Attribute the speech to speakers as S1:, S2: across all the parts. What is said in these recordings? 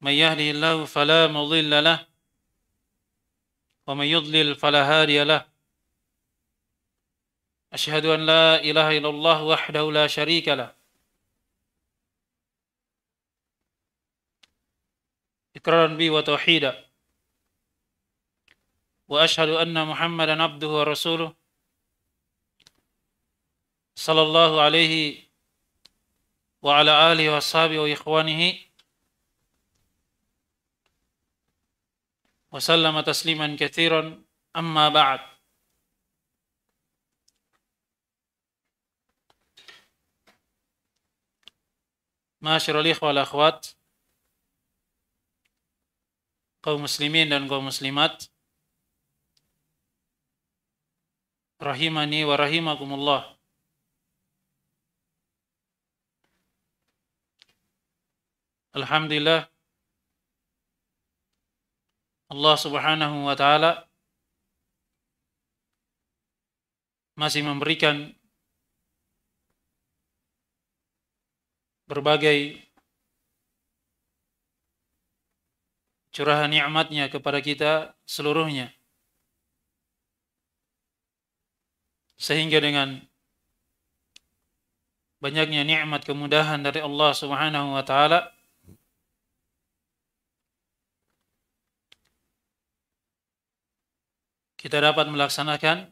S1: من يهده الله فلا مضل له ومن يضلل فلا هادي له أشهد أن لا إله إلا الله وحده لا شريك له إقرارا بي وتوحيدا وأشهد أن محمدا عبده ورسوله صلى الله عليه وعلى آله وأصحابه وإخوانه وسلم تسليما كثيرا أما بعد معاشر الإخوة والأخوات kaum muslimin dan kaum muslimat rahimani wa rahimakumullah Alhamdulillah Allah Subhanahu wa taala masih memberikan berbagai curahan nikmatnya kepada kita seluruhnya. Sehingga dengan banyaknya nikmat kemudahan dari Allah Subhanahu wa taala kita dapat melaksanakan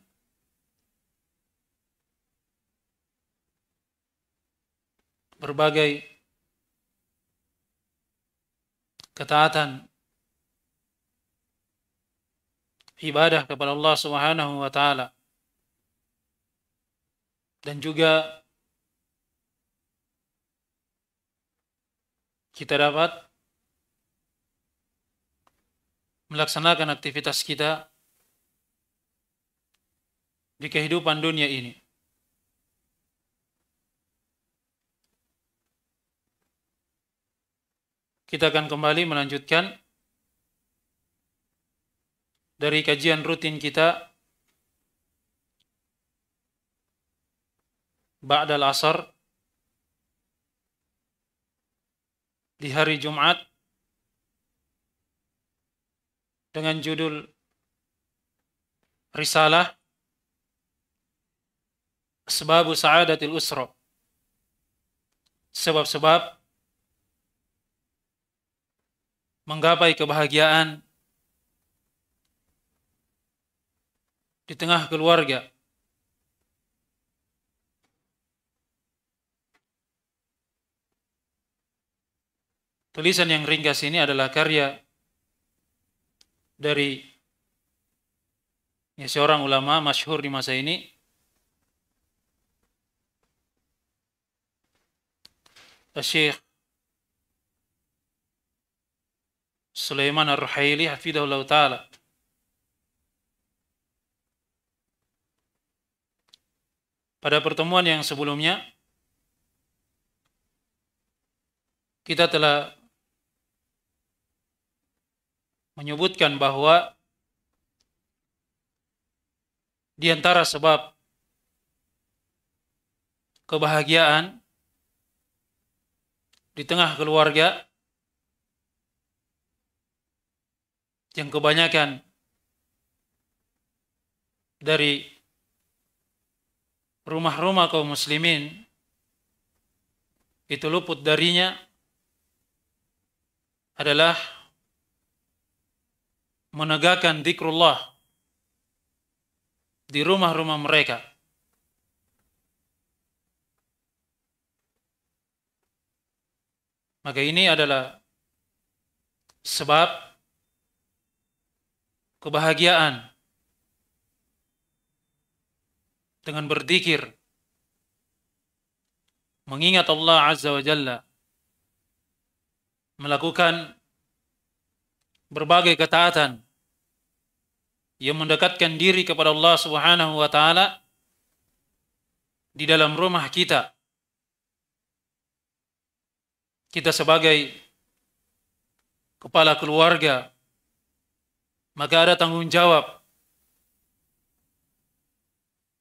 S1: berbagai ketaatan ibadah kepada Allah Subhanahu wa taala dan juga kita dapat melaksanakan aktivitas kita di kehidupan dunia ini. Kita akan kembali melanjutkan dari kajian rutin kita Ba'dal Asar di hari Jumat dengan judul Risalah Sebab sa'adatil usra. Sebab-sebab menggapai kebahagiaan di tengah keluarga. Tulisan yang ringkas ini adalah karya dari ya, seorang ulama masyhur di masa ini Ya Syekh Sulaiman Ar-Ruhaili hafidahullah ta'ala pada pertemuan yang sebelumnya kita telah menyebutkan bahwa di antara sebab kebahagiaan di tengah keluarga yang kebanyakan dari rumah-rumah kaum muslimin itu luput darinya adalah menegakkan zikrullah di rumah-rumah mereka. Maka ini adalah sebab kebahagiaan dengan berzikir mengingat Allah Azza wa Jalla melakukan berbagai ketaatan yang mendekatkan diri kepada Allah Subhanahu wa taala di dalam rumah kita kita sebagai kepala keluarga, maka ada tanggung jawab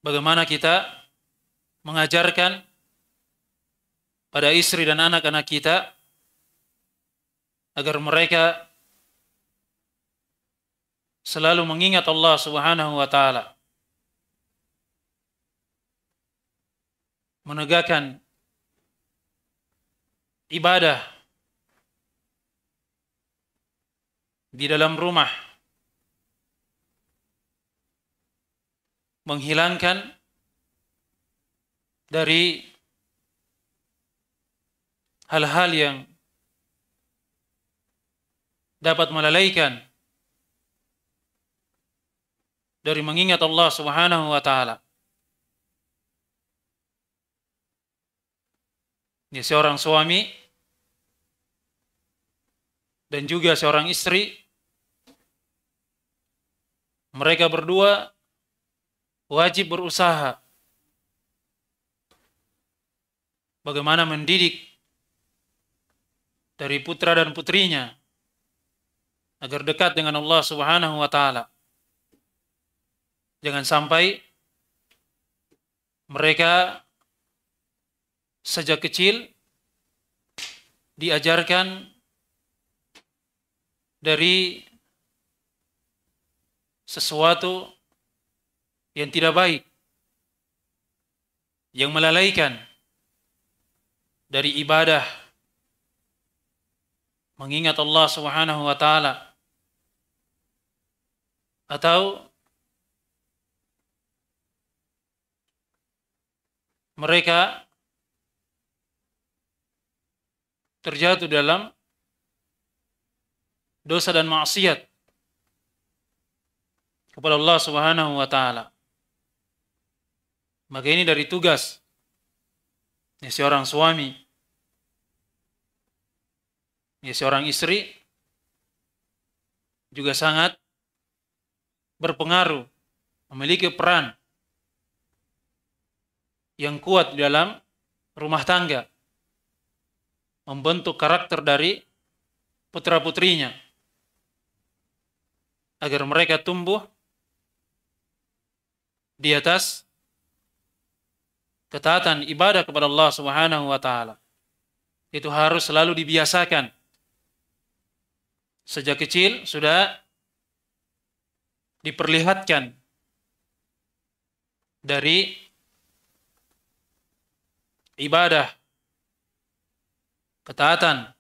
S1: bagaimana kita mengajarkan pada istri dan anak-anak kita agar mereka selalu mengingat Allah Subhanahu wa taala. Menegakkan ibadah di dalam rumah menghilangkan dari hal-hal yang dapat melalaikan dari mengingat Allah Subhanahu wa taala. Ini seorang suami dan juga seorang istri mereka berdua wajib berusaha bagaimana mendidik dari putra dan putrinya agar dekat dengan Allah Subhanahu wa taala. Jangan sampai mereka sejak kecil diajarkan dari sesuatu yang tidak baik, yang melalaikan dari ibadah, mengingat Allah Subhanahu wa Ta'ala, atau mereka terjatuh dalam dosa dan maksiat kepada Allah Subhanahu wa taala. Maka ini dari tugas ya seorang suami ya seorang istri juga sangat berpengaruh memiliki peran yang kuat di dalam rumah tangga membentuk karakter dari putra-putrinya agar mereka tumbuh di atas ketaatan ibadah kepada Allah Subhanahu wa taala. Itu harus selalu dibiasakan. Sejak kecil sudah diperlihatkan dari ibadah ketaatan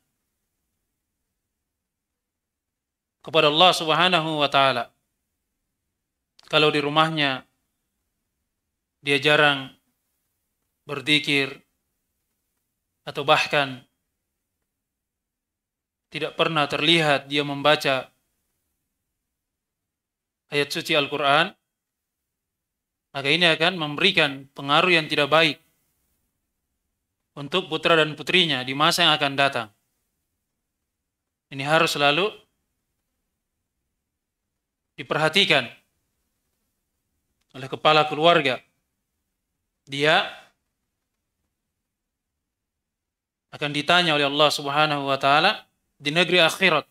S1: kepada Allah Subhanahu wa taala. Kalau di rumahnya dia jarang berzikir atau bahkan tidak pernah terlihat dia membaca ayat suci Al-Qur'an, maka ini akan memberikan pengaruh yang tidak baik untuk putra dan putrinya di masa yang akan datang. Ini harus selalu diperhatikan oleh kepala keluarga. Dia akan ditanya oleh Allah Subhanahu wa taala di negeri akhirat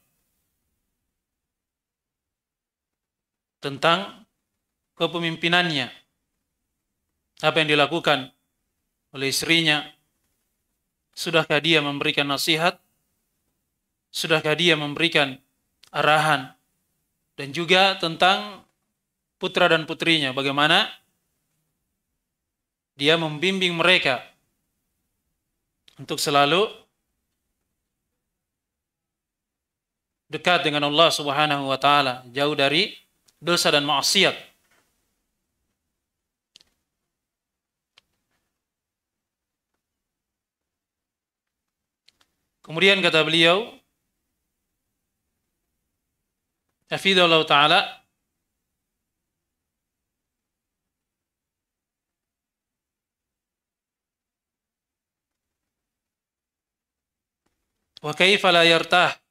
S1: tentang kepemimpinannya. Apa yang dilakukan oleh istrinya? Sudahkah dia memberikan nasihat? Sudahkah dia memberikan arahan dan juga tentang putra dan putrinya bagaimana dia membimbing mereka untuk selalu dekat dengan Allah Subhanahu wa taala, jauh dari dosa dan maksiat. Kemudian kata beliau, أفيد الله تعالى وكيف لا يرتاح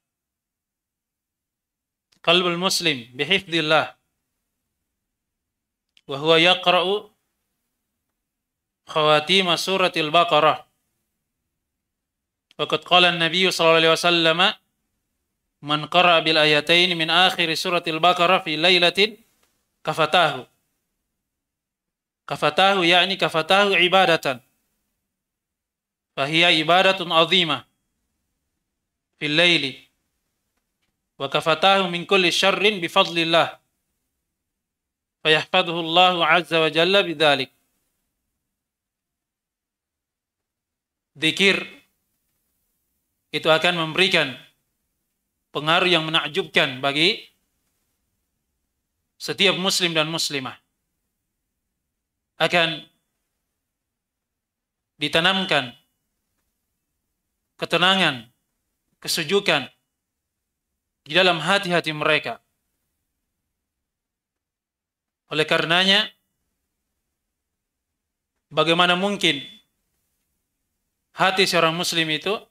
S1: قلب المسلم بحفظ الله وهو يقرأ خواتيم سورة البقرة وقد قال النبي صلى الله عليه وسلم Man qara bil ayatain min akhir suratil Baqarah fi lailatin kafatahu. Kafatahu yakni kafatahu ibadatan. Fahiya ibadatun azimah fil laili wa kafatahu min kulli syarrin bi fadlillah fayahfadhuhu Allah azza wa jalla bidzalik Dzikir itu akan memberikan pengaruh yang menakjubkan bagi setiap muslim dan muslimah. Akan ditanamkan ketenangan, kesejukan di dalam hati-hati mereka. Oleh karenanya, bagaimana mungkin hati seorang muslim itu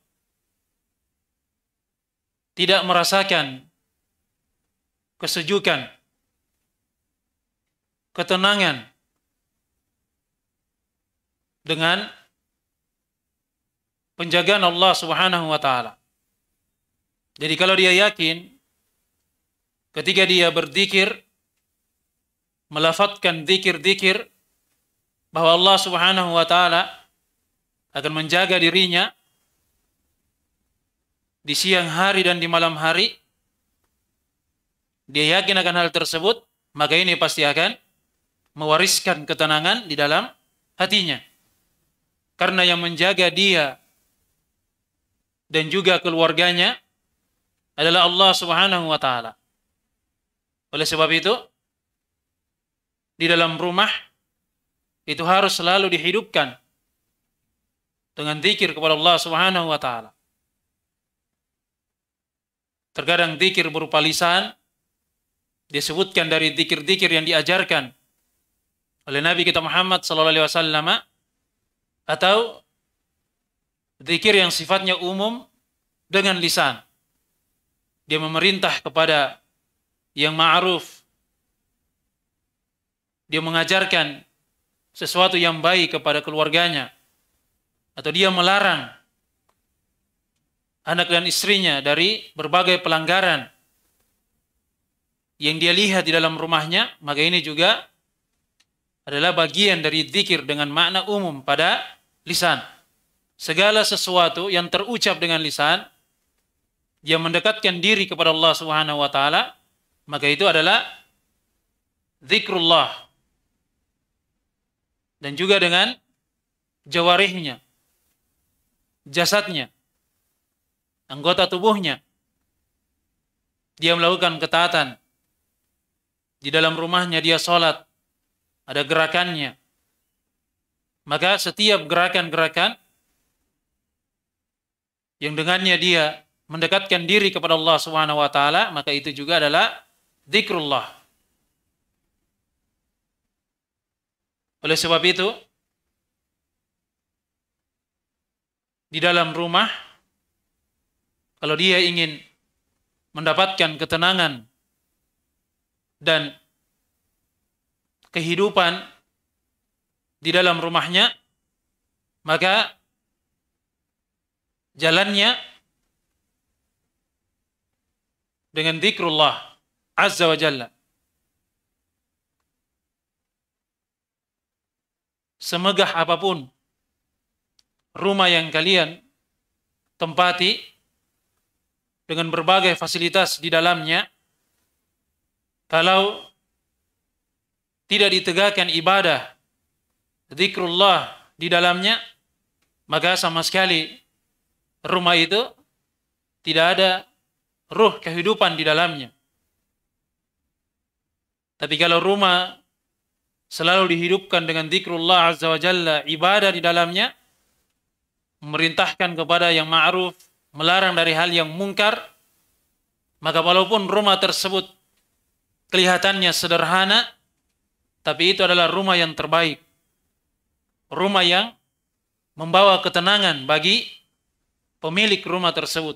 S1: tidak merasakan kesejukan, ketenangan dengan penjagaan Allah Subhanahu wa taala. Jadi kalau dia yakin ketika dia berzikir melafatkan zikir-zikir bahwa Allah Subhanahu wa taala akan menjaga dirinya di siang hari dan di malam hari, dia yakin akan hal tersebut, maka ini pasti akan mewariskan ketenangan di dalam hatinya. Karena yang menjaga dia dan juga keluarganya adalah Allah Subhanahu wa taala. Oleh sebab itu, di dalam rumah itu harus selalu dihidupkan dengan zikir kepada Allah Subhanahu wa taala. Terkadang zikir berupa lisan disebutkan dari zikir-zikir yang diajarkan oleh Nabi kita Muhammad saw atau zikir yang sifatnya umum dengan lisan. Dia memerintah kepada yang ma'ruf. Dia mengajarkan sesuatu yang baik kepada keluarganya atau dia melarang anak dan istrinya dari berbagai pelanggaran yang dia lihat di dalam rumahnya, maka ini juga adalah bagian dari zikir dengan makna umum pada lisan. Segala sesuatu yang terucap dengan lisan, dia mendekatkan diri kepada Allah Subhanahu wa taala, maka itu adalah zikrullah. Dan juga dengan jawarihnya, jasadnya, anggota tubuhnya. Dia melakukan ketaatan. Di dalam rumahnya dia sholat. Ada gerakannya. Maka setiap gerakan-gerakan yang dengannya dia mendekatkan diri kepada Allah Subhanahu wa taala, maka itu juga adalah zikrullah. Oleh sebab itu di dalam rumah kalau dia ingin mendapatkan ketenangan dan kehidupan di dalam rumahnya, maka jalannya dengan zikrullah azza wa jalla. Semegah apapun rumah yang kalian tempati, dengan berbagai fasilitas di dalamnya, kalau tidak ditegakkan ibadah, zikrullah di dalamnya, maka sama sekali rumah itu tidak ada ruh kehidupan di dalamnya. Tapi kalau rumah selalu dihidupkan dengan zikrullah azza wa jalla, ibadah di dalamnya, memerintahkan kepada yang ma'ruf, melarang dari hal yang mungkar, maka walaupun rumah tersebut kelihatannya sederhana, tapi itu adalah rumah yang terbaik. Rumah yang membawa ketenangan bagi pemilik rumah tersebut.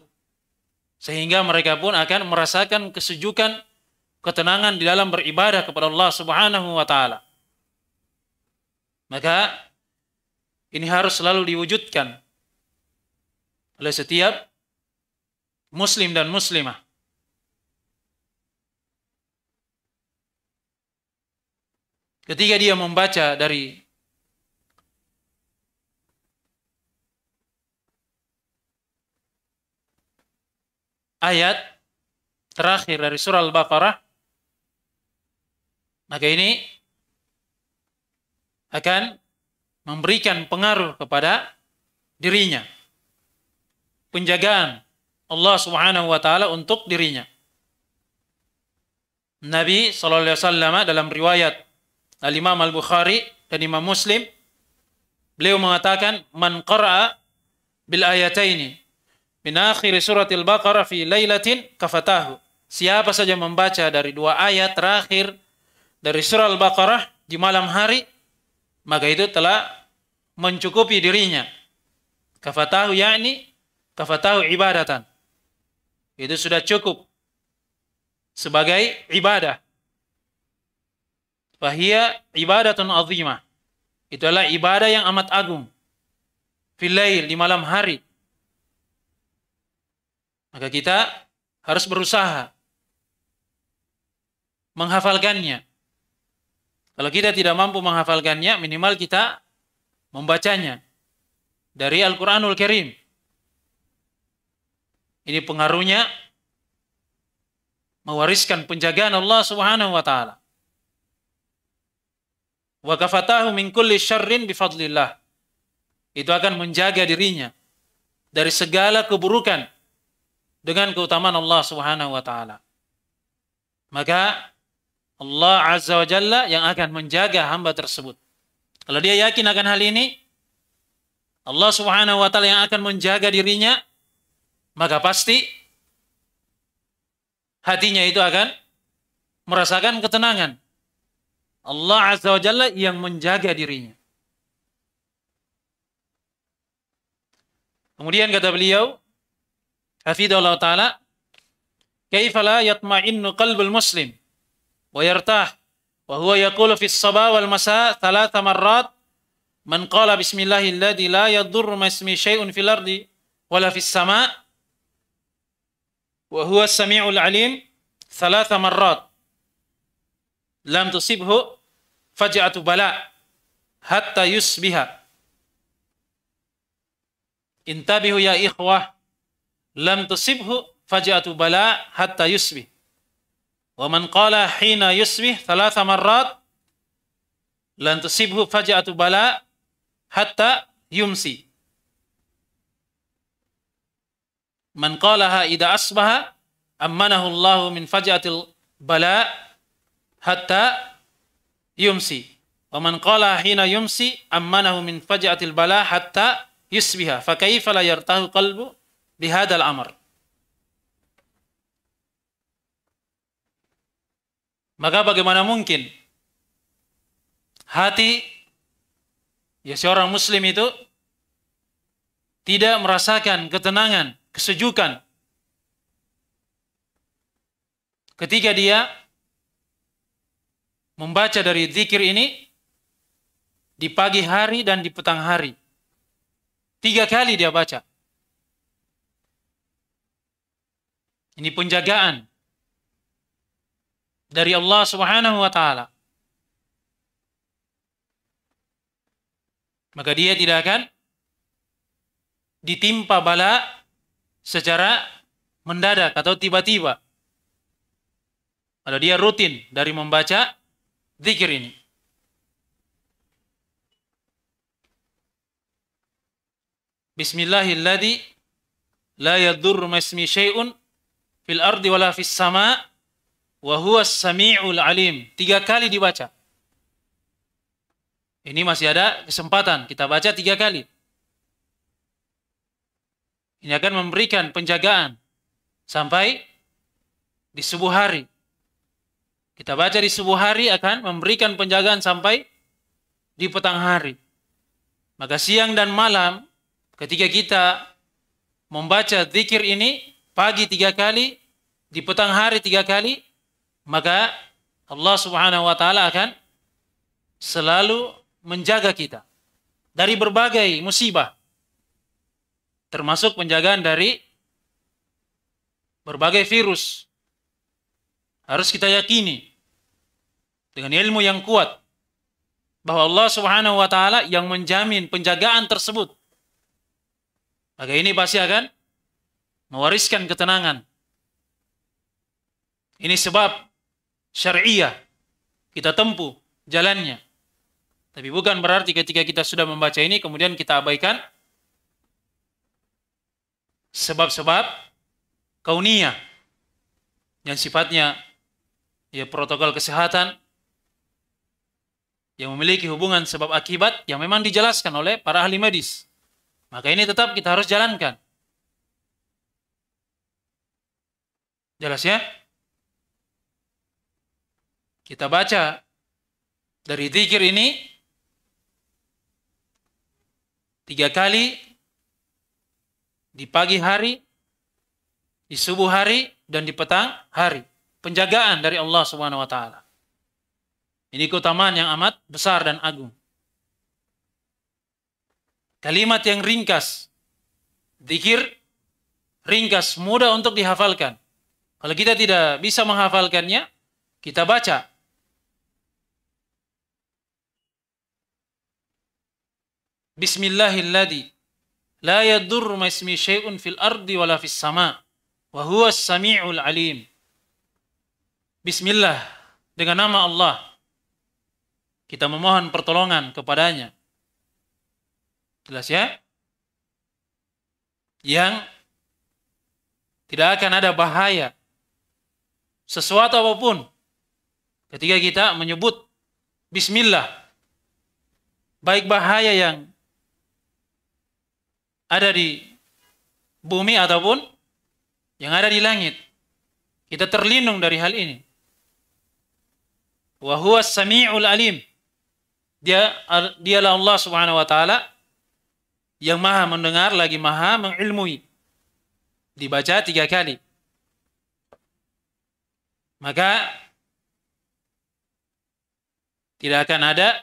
S1: Sehingga mereka pun akan merasakan kesejukan, ketenangan di dalam beribadah kepada Allah Subhanahu wa taala. Maka ini harus selalu diwujudkan oleh setiap muslim dan muslimah. Ketika dia membaca dari ayat terakhir dari surah Al-Baqarah, maka ini akan memberikan pengaruh kepada dirinya penjagaan Allah Subhanahu wa taala untuk dirinya. Nabi sallallahu alaihi wasallam dalam riwayat Al-Imam Al-Bukhari dan Imam Muslim beliau mengatakan man qara'a bil ayataini min akhir surat Al-Baqarah fi lailatin kafatahu. Siapa saja membaca dari dua ayat terakhir dari surah Al-Baqarah di malam hari maka itu telah mencukupi dirinya. Kafatahu yakni tafatahu ibadatan. Itu sudah cukup sebagai ibadah. Fahiyya ibadatun azimah. Itu adalah ibadah yang amat agung. Filail di malam hari. Maka kita harus berusaha menghafalkannya. Kalau kita tidak mampu menghafalkannya, minimal kita membacanya dari Al-Quranul Karim. Ini pengaruhnya mewariskan penjagaan Allah Subhanahu wa taala. Wa kafatahu min kulli syarrin bifadlillah. Itu akan menjaga dirinya dari segala keburukan dengan keutamaan Allah Subhanahu wa taala. Maka Allah Azza wa Jalla yang akan menjaga hamba tersebut. Kalau dia yakin akan hal ini, Allah Subhanahu wa taala yang akan menjaga dirinya maka pasti hatinya itu akan merasakan ketenangan. Allah Azza wa Jalla yang menjaga dirinya. Kemudian kata beliau, Hafidhullah Ta'ala, Kaifala yatma'innu qalbul muslim, wa yartah, wa huwa yakulu fis sabah wal masa, thalata marrat, man qala bismillahilladzi la yadur masmi syai'un fil ardi, wala fis sama' وهو السميع العليم ثلاث مرات لم تصبه فجأة بلاء حتى يصبح انتبهوا يا إخوة لم تصبه فجأة بلاء حتى يصبح ومن قال حين يصبح ثلاث مرات لن تصبه فجأة بلاء حتى يمسي Man qalaha ida asbaha ammanahu Allah min fajatil bala hatta yumsi. Wa man qala hina yumsi ammanahu min fajatil bala hatta yusbiha. Fa kaifa la yartahu qalbu bihadzal amr. Maka bagaimana mungkin hati ya seorang muslim itu tidak merasakan ketenangan kesejukan. Ketika dia membaca dari zikir ini di pagi hari dan di petang hari. Tiga kali dia baca. Ini penjagaan dari Allah Subhanahu wa taala. Maka dia tidak akan ditimpa bala secara mendadak atau tiba-tiba. Kalau dia rutin dari membaca zikir ini. Bismillahilladzi la yadurru masmi syai'un fil ardi wala fis sama wa samiul alim. Tiga kali dibaca. Ini masih ada kesempatan kita baca tiga kali. Ini akan memberikan penjagaan sampai di subuh hari. Kita baca di subuh hari akan memberikan penjagaan sampai di petang hari. Maka siang dan malam ketika kita membaca zikir ini pagi tiga kali, di petang hari tiga kali, maka Allah Subhanahu wa taala akan selalu menjaga kita dari berbagai musibah termasuk penjagaan dari berbagai virus. Harus kita yakini dengan ilmu yang kuat bahwa Allah Subhanahu wa taala yang menjamin penjagaan tersebut. Maka ini pasti akan mewariskan ketenangan. Ini sebab syariah kita tempuh jalannya. Tapi bukan berarti ketika kita sudah membaca ini kemudian kita abaikan sebab-sebab kauniyah yang sifatnya ya protokol kesehatan yang memiliki hubungan sebab akibat yang memang dijelaskan oleh para ahli medis. Maka ini tetap kita harus jalankan. Jelas ya? Kita baca dari zikir ini tiga kali di pagi hari, di subuh hari, dan di petang hari. Penjagaan dari Allah Subhanahu wa taala. Ini keutamaan yang amat besar dan agung. Kalimat yang ringkas. dikir ringkas, mudah untuk dihafalkan. Kalau kita tidak bisa menghafalkannya, kita baca. Bismillahirrahmanirrahim la yadur maismi syai'un fil ardi wala fis sama wa huwa samiul alim Bismillah dengan nama Allah kita memohon pertolongan kepadanya jelas ya yang tidak akan ada bahaya sesuatu apapun ketika kita menyebut bismillah baik bahaya yang ada di bumi ataupun yang ada di langit. Kita terlindung dari hal ini. Wa huwa samiul alim. Dia dialah Allah Subhanahu wa taala yang maha mendengar lagi maha mengilmui. Dibaca tiga kali. Maka tidak akan ada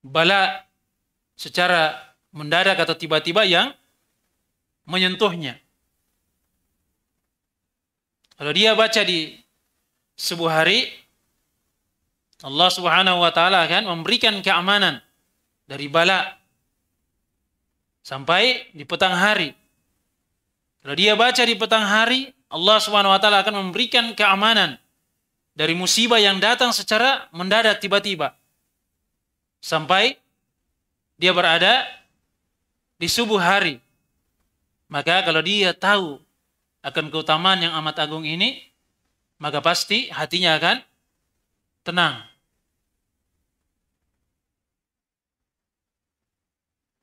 S1: bala secara mendadak atau tiba-tiba yang menyentuhnya. Kalau dia baca di sebuah hari, Allah Subhanahu wa taala akan memberikan keamanan dari bala sampai di petang hari. Kalau dia baca di petang hari, Allah Subhanahu wa taala akan memberikan keamanan dari musibah yang datang secara mendadak tiba-tiba. Sampai dia berada di subuh hari. Maka kalau dia tahu akan keutamaan yang amat agung ini, maka pasti hatinya akan tenang.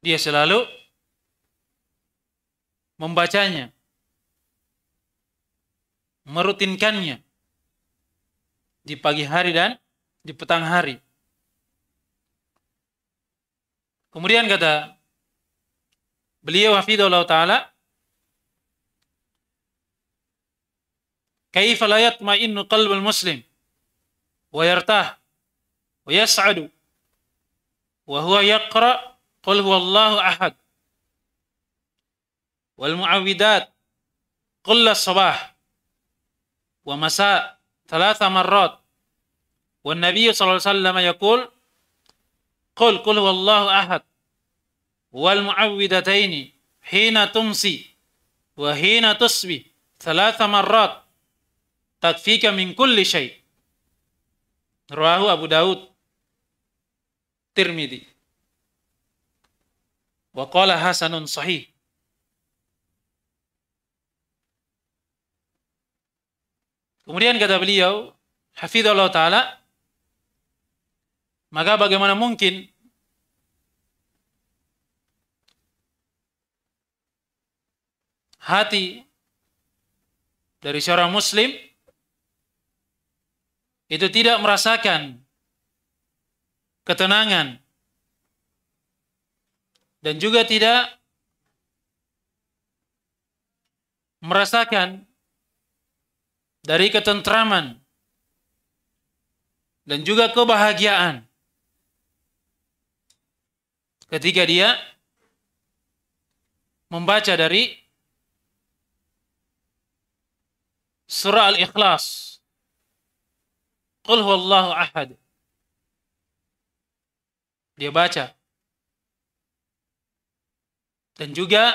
S1: Dia selalu membacanya, merutinkannya di pagi hari dan di petang hari. Kemudian kata beliau hafidhullah taala كيف لا يطمئن قلب المسلم ويرتاح ويسعد وهو يقرأ قل هو الله أحد والمعوذات كل الصباح ومساء ثلاث مرات والنبي صلى الله عليه وسلم يقول قل قل هو الله أحد wal mu'awwidataini hina tumsi wa hina tusbi thalatha marrat takfika min kulli syai. Rawahu Abu Daud Tirmidhi Wa qala hasanun sahih. Kemudian kata beliau, Hafidhullah Ta'ala, maka bagaimana mungkin hati dari seorang muslim itu tidak merasakan ketenangan dan juga tidak merasakan dari ketentraman dan juga kebahagiaan ketika dia membaca dari Surah Al-Ikhlas. Qul huwallahu ahad. Dia baca. Dan juga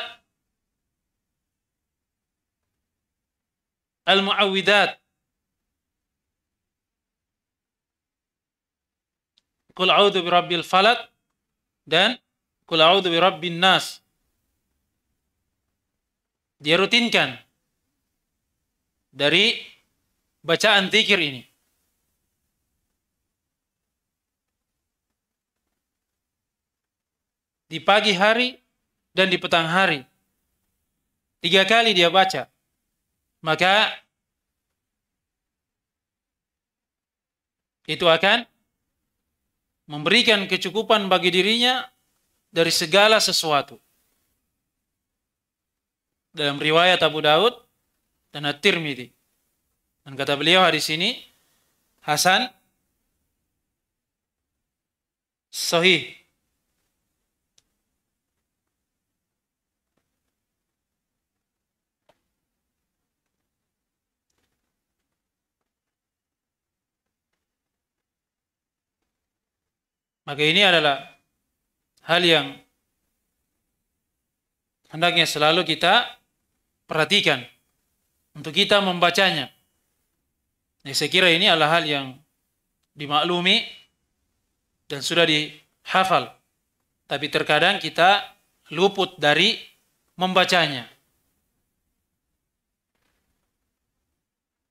S1: Al-Mu'awwidat. Qul a'udzu birabbil falat, dan Qul a'udzu birabbin nas. Dia rutinkan dari bacaan zikir ini. Di pagi hari dan di petang hari. Tiga kali dia baca. Maka itu akan memberikan kecukupan bagi dirinya dari segala sesuatu. Dalam riwayat Abu Daud, dan At-Tirmidzi. Dan kata beliau hadis ini hasan sahih. Maka ini adalah hal yang hendaknya selalu kita perhatikan untuk kita membacanya. Nah, saya kira ini adalah hal yang dimaklumi dan sudah dihafal. Tapi terkadang kita luput dari membacanya.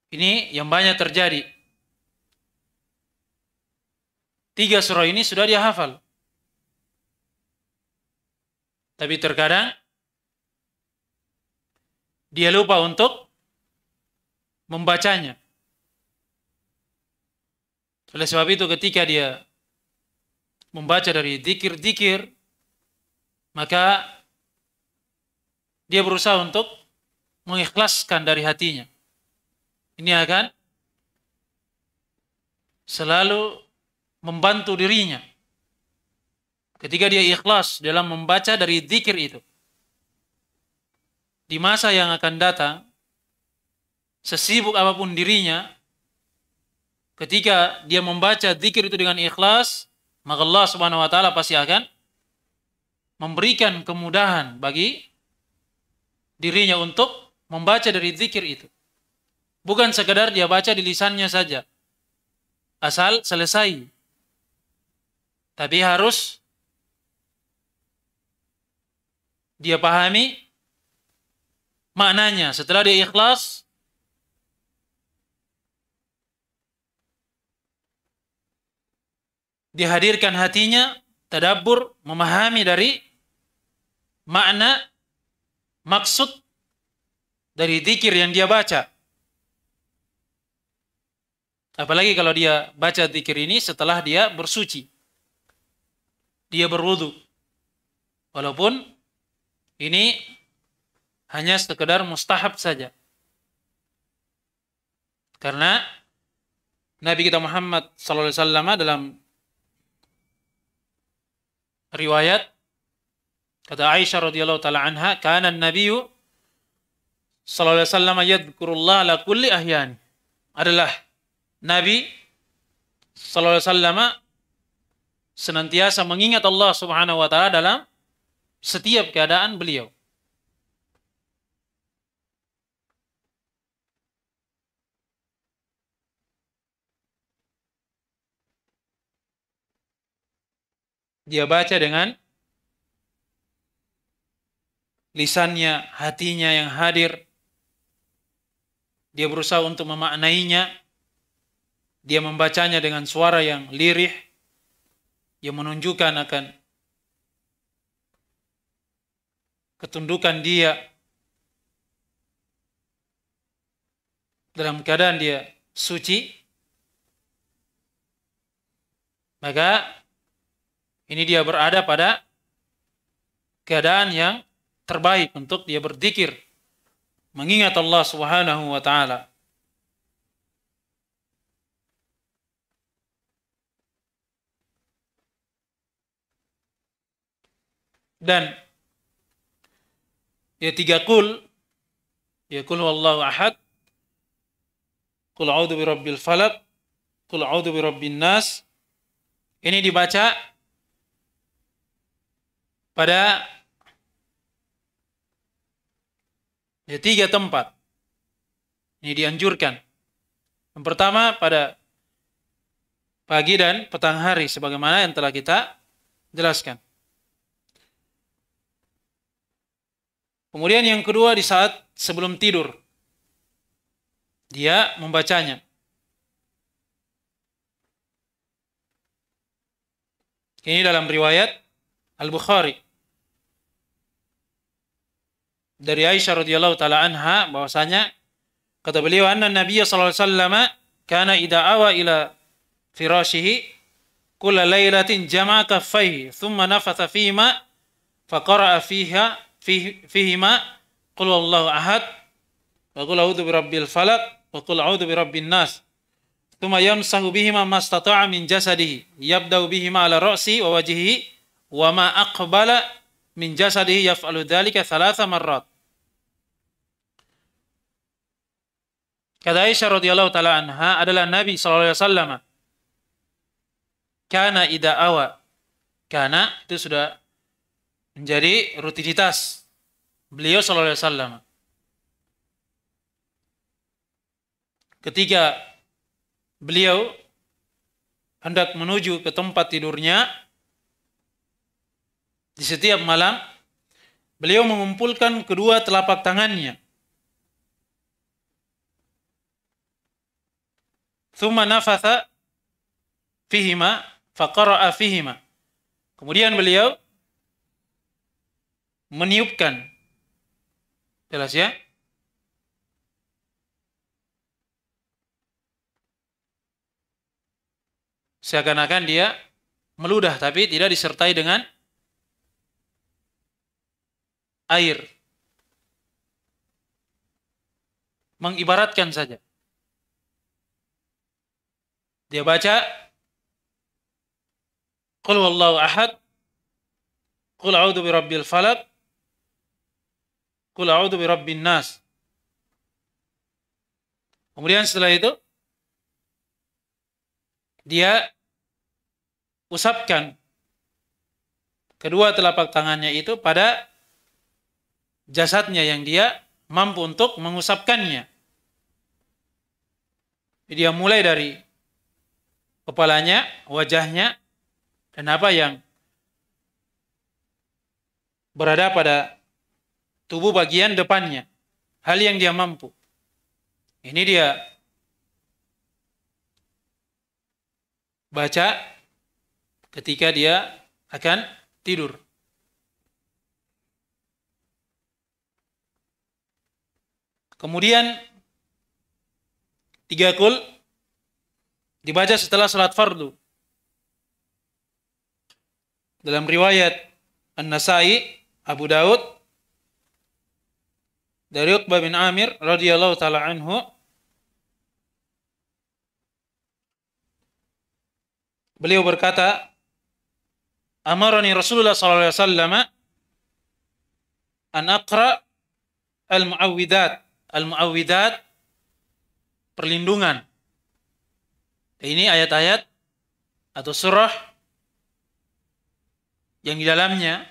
S1: Ini yang banyak terjadi. Tiga surah ini sudah dihafal. Tapi terkadang dia lupa untuk membacanya. Oleh sebab itu ketika dia membaca dari dikir-dikir, maka dia berusaha untuk mengikhlaskan dari hatinya. Ini akan selalu membantu dirinya ketika dia ikhlas dalam membaca dari zikir itu. Di masa yang akan datang, sesibuk apapun dirinya, ketika dia membaca zikir itu dengan ikhlas, maka Allah Subhanahu wa taala pasti akan memberikan kemudahan bagi dirinya untuk membaca dari zikir itu. Bukan sekedar dia baca di lisannya saja. Asal selesai. Tapi harus dia pahami maknanya. Setelah dia ikhlas, dihadirkan hatinya tadabur, memahami dari makna maksud dari zikir yang dia baca. Apalagi kalau dia baca zikir ini setelah dia bersuci. Dia berwudu. Walaupun ini hanya sekedar mustahab saja. Karena Nabi kita Muhammad SAW dalam riwayat kata Aisyah radhiyallahu taala anha kana nabiyyu sallallahu alaihi wasallam yadhkurullah ala kulli ahyan adalah nabi sallallahu alaihi wasallam senantiasa mengingat Allah Subhanahu wa taala dalam setiap keadaan beliau Dia baca dengan lisannya, hatinya yang hadir. Dia berusaha untuk memaknainya. Dia membacanya dengan suara yang lirih yang menunjukkan akan ketundukan dia dalam keadaan dia suci maka ini dia berada pada keadaan yang terbaik untuk dia berzikir, mengingat Allah Subhanahu wa taala. Dan ya tiga kul ya kul wallahu ahad kul a'udzu birabbil falaq kul a'udzu birabbin nas ini dibaca pada ya, tiga tempat. Ini dianjurkan. Yang pertama pada pagi dan petang hari sebagaimana yang telah kita jelaskan. Kemudian yang kedua di saat sebelum tidur. Dia membacanya. Ini dalam riwayat Al-Bukhari dari Aisyah radhiyallahu taala anha bahwasanya kata beliau anna Nabi sallallahu alaihi wasallam kana idza awa ila firashihi kulla lailatin jama'a kaffaihi thumma nafatha fima faqara'a fiha fihi, fihima qul huwallahu ahad wa qul a'udzu birabbil falaq wa qul a'udzu birabbin nas thumma yamsahu bihima mastata'a min jasadihi yabda'u bihima ala ra'si wa wajhihi wa ma aqbala min jasadihi yaf'alu dhalika thalatha marrat Kata Aisyah radhiyallahu taala anha adalah Nabi sallallahu alaihi wasallam kana ida awa. Kana itu sudah menjadi rutinitas beliau sallallahu alaihi wasallam. Ketika beliau hendak menuju ke tempat tidurnya di setiap malam beliau mengumpulkan kedua telapak tangannya Thumma nafatha fihima faqara'a fihima. Kemudian beliau meniupkan. Jelas ya? Seakan-akan dia meludah tapi tidak disertai dengan air. Mengibaratkan saja. Dia baca Qul wallahu ahad Qul a'udzu rabbil falaq Qul a'udzu rabbin nas Kemudian setelah itu dia usapkan kedua telapak tangannya itu pada jasadnya yang dia mampu untuk mengusapkannya. Dia mulai dari kepalanya, wajahnya, dan apa yang berada pada tubuh bagian depannya. Hal yang dia mampu. Ini dia baca ketika dia akan tidur. Kemudian tiga kul Dibaca setelah salat fardu. Dalam riwayat An-Nasai, Abu Daud, dari Uqbah bin Amir radhiyallahu taala anhu Beliau berkata, "Amarani Rasulullah sallallahu alaihi wasallam an aqra al-muawwidat." Al-muawwidat perlindungan. Ini ayat-ayat atau surah yang di dalamnya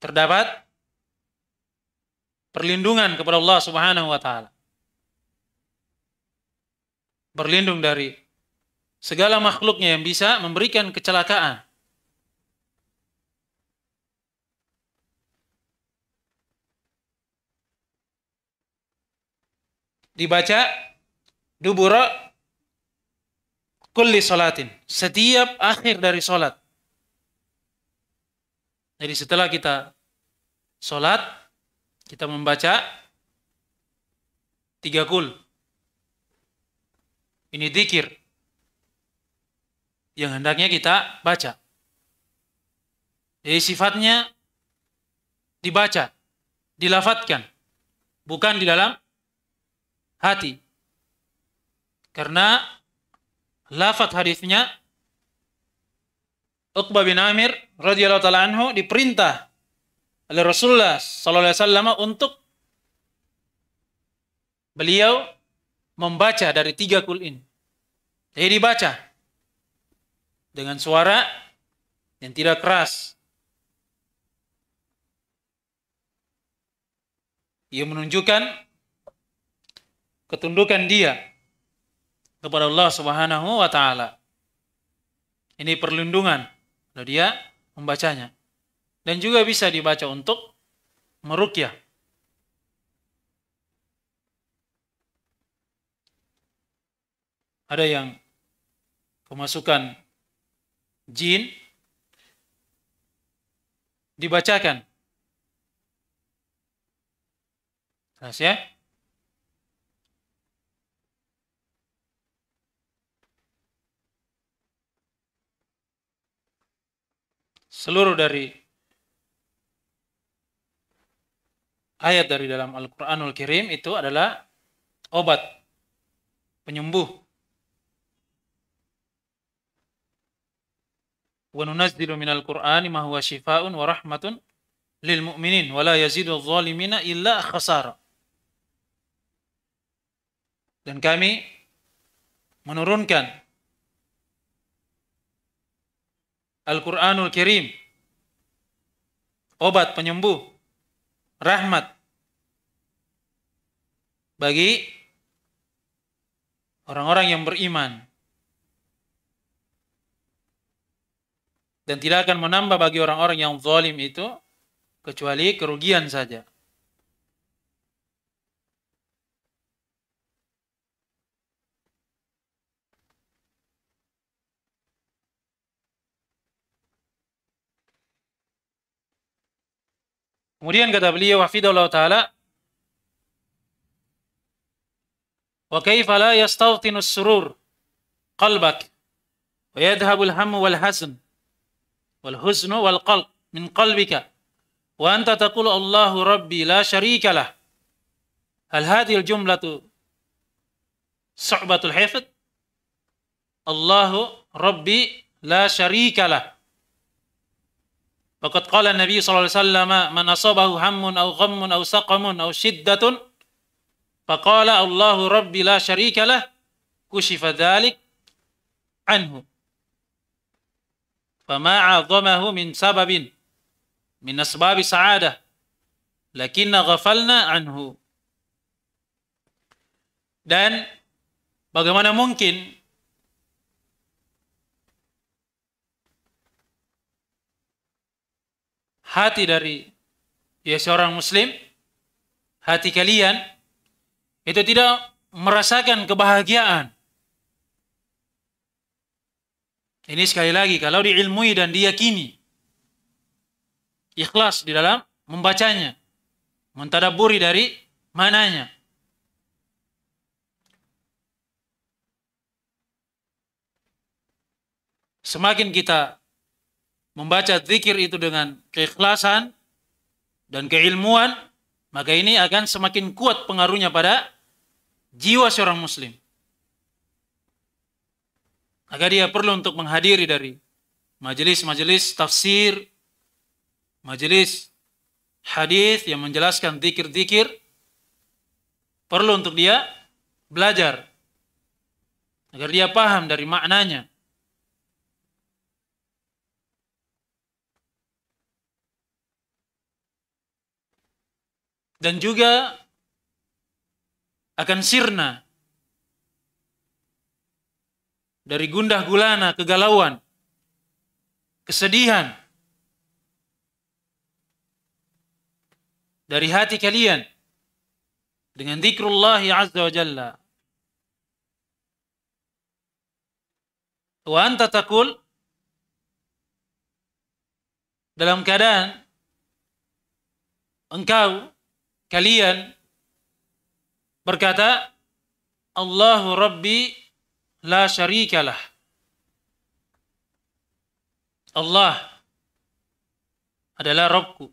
S1: terdapat perlindungan kepada Allah Subhanahu wa taala. Berlindung dari segala makhluknya yang bisa memberikan kecelakaan. Dibaca dubura kulli solatin. Setiap akhir dari solat. Jadi setelah kita solat, kita membaca tiga kul. Ini dikir yang hendaknya kita baca. Jadi sifatnya dibaca, dilafatkan, bukan di dalam hati. Karena lafat hadisnya Uqbah bin Amir radhiyallahu taala anhu diperintah oleh Rasulullah sallallahu alaihi wasallam untuk beliau membaca dari tiga kul ini. Jadi dibaca dengan suara yang tidak keras. Ia menunjukkan ketundukan dia kepada Allah Subhanahu wa taala. Ini perlindungan kalau dia membacanya. Dan juga bisa dibaca untuk meruqyah. Ada yang pemasukan jin dibacakan. Jelas ya? seluruh dari ayat dari dalam Al-Quranul Kirim itu adalah obat penyembuh. وَنُنَزِّلُ مِنَ الْقُرْآنِ Qur'ani شِفَاءٌ وَرَحْمَةٌ لِلْمُؤْمِنِينَ wa rahmatun lil mu'minin خَسَارًا yazidu illa Dan kami menurunkan Al-Quranul Kirim, obat penyembuh, rahmat bagi orang-orang yang beriman. Dan tidak akan menambah bagi orang-orang yang zalim itu kecuali kerugian saja. Kemudian kata beliau hafidhullah taala Wa kaifa la yastawtinu surur qalbak wa yadhhabu al-hammu wal hazn wal huznu wal qalb min qalbika wa anta taqulu Allahu rabbi la syarika lah Hal hadhihi al-jumlatu su'batul hifd Allahu rabbi la syarika lah وقد قال النبي صلى الله عليه وسلم من أصابه هم أو غم أو سقم أو شدة فقال الله ربي لا شريك له كشف ذلك عنه فما عظمه من سبب من أسباب سعادة لكن غفلنا عنه dan bagaimana mungkin hati dari ya seorang muslim, hati kalian itu tidak merasakan kebahagiaan. Ini sekali lagi kalau diilmui dan diyakini ikhlas di dalam membacanya, mentadaburi dari mananya. Semakin kita membaca zikir itu dengan keikhlasan dan keilmuan, maka ini akan semakin kuat pengaruhnya pada jiwa seorang muslim. Agar dia perlu untuk menghadiri dari majelis-majelis tafsir, majelis hadis yang menjelaskan zikir-zikir perlu untuk dia belajar agar dia paham dari maknanya dan juga akan sirna dari gundah gulana, kegalauan, kesedihan dari hati kalian dengan zikrullah azza wa jalla. Wa anta taqul dalam keadaan engkau kalian berkata Allahu Rabbi la syarikalah Allah adalah Rabbku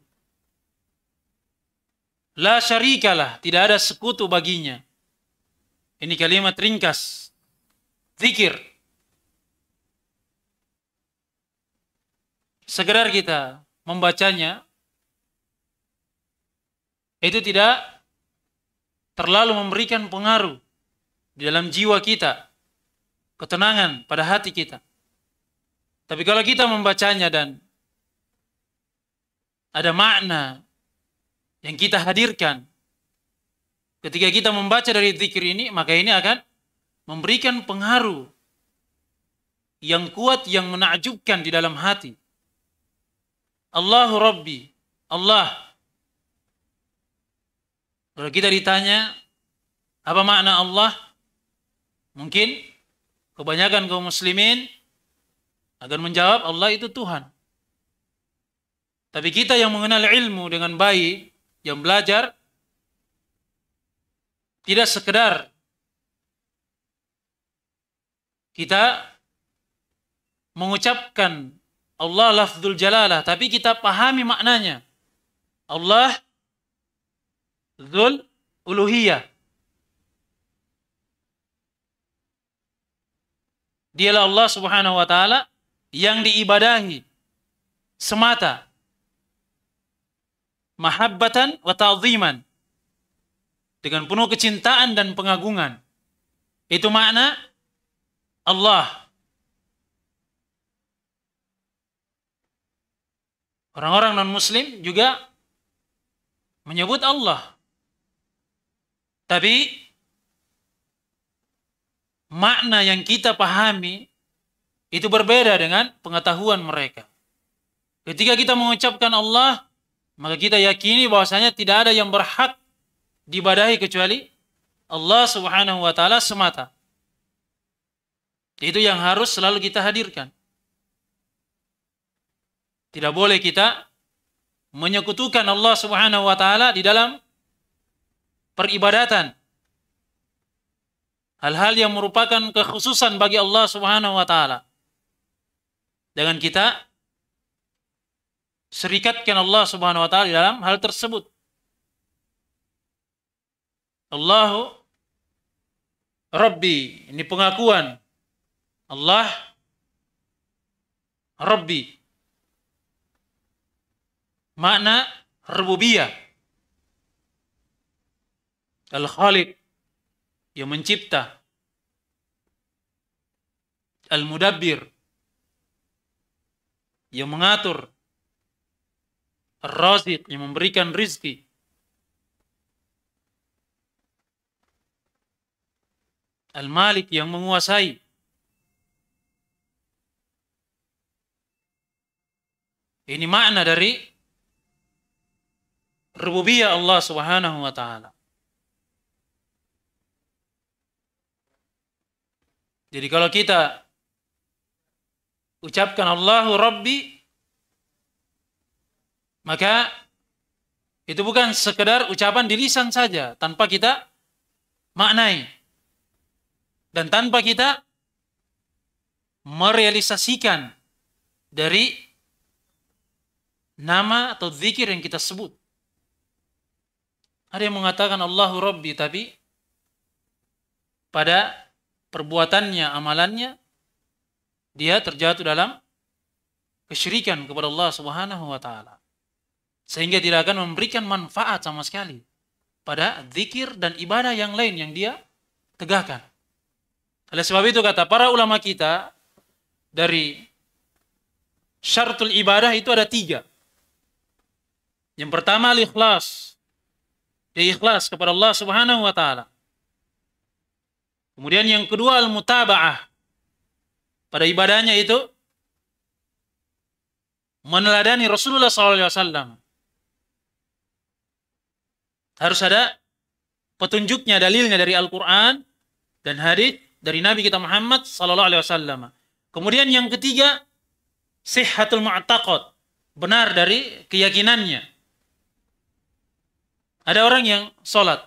S1: la syarikalah tidak ada sekutu baginya ini kalimat ringkas zikir segera kita membacanya itu tidak terlalu memberikan pengaruh di dalam jiwa kita, ketenangan pada hati kita. Tapi kalau kita membacanya dan ada makna yang kita hadirkan ketika kita membaca dari zikir ini, maka ini akan memberikan pengaruh yang kuat yang menakjubkan di dalam hati. Allahu Rabbi, Allah kalau kita ditanya apa makna Allah? Mungkin kebanyakan kaum muslimin akan menjawab Allah itu Tuhan. Tapi kita yang mengenal ilmu dengan baik, yang belajar tidak sekedar kita mengucapkan Allah lafzul jalalah, tapi kita pahami maknanya. Allah Zul uluhiyah. Dialah Allah Subhanahu wa taala yang diibadahi semata mahabbatan wa ta'ziman dengan penuh kecintaan dan pengagungan. Itu makna Allah. Orang-orang non-muslim juga menyebut Allah tapi makna yang kita pahami itu berbeda dengan pengetahuan mereka. Ketika kita mengucapkan Allah, maka kita yakini bahwasanya tidak ada yang berhak dibadahi kecuali Allah Subhanahu wa taala semata. Itu yang harus selalu kita hadirkan. Tidak boleh kita menyekutukan Allah Subhanahu wa taala di dalam peribadatan. Hal-hal yang merupakan kekhususan bagi Allah Subhanahu wa taala. Dengan kita serikatkan Allah Subhanahu wa taala dalam hal tersebut. Allahu Rabbi, ini pengakuan Allah Rabbi. Makna rububiyah Al-Khaliq yang mencipta. Al-Mudabbir yang mengatur. al raziq yang memberikan rizki. Al-Malik yang menguasai. Ini makna dari rububiyah Allah Subhanahu wa taala. Jadi kalau kita ucapkan Allahu Rabbi, maka itu bukan sekedar ucapan di lisan saja tanpa kita maknai dan tanpa kita merealisasikan dari nama atau zikir yang kita sebut. Ada yang mengatakan Allahu Rabbi tapi pada perbuatannya, amalannya, dia terjatuh dalam kesyirikan kepada Allah Subhanahu wa taala. Sehingga tidak akan memberikan manfaat sama sekali pada zikir dan ibadah yang lain yang dia tegakkan. Oleh sebab itu kata para ulama kita dari syaratul ibadah itu ada tiga. Yang pertama ikhlas Dia ikhlas kepada Allah Subhanahu wa taala. Kemudian yang kedua al-mutaba'ah. Pada ibadahnya itu meneladani Rasulullah SAW. Harus ada petunjuknya, dalilnya dari Al-Quran dan hadis dari Nabi kita Muhammad Sallallahu Alaihi Wasallam. Kemudian yang ketiga, sihatul mu'taqad, benar dari keyakinannya. Ada orang yang sholat,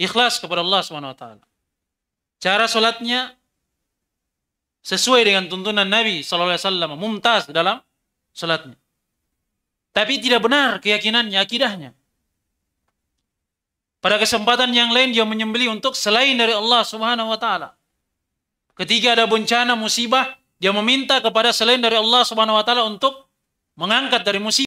S1: ikhlas kepada Allah Subhanahu Wa Taala. Cara solatnya sesuai dengan tuntunan Nabi SAW, Alaihi Wasallam, mumtaz dalam solatnya, Tapi tidak benar keyakinannya, akidahnya. Pada kesempatan yang lain dia menyembeli untuk selain dari Allah Subhanahu wa taala. Ketika ada bencana musibah, dia meminta kepada selain dari Allah Subhanahu wa taala untuk mengangkat dari musibah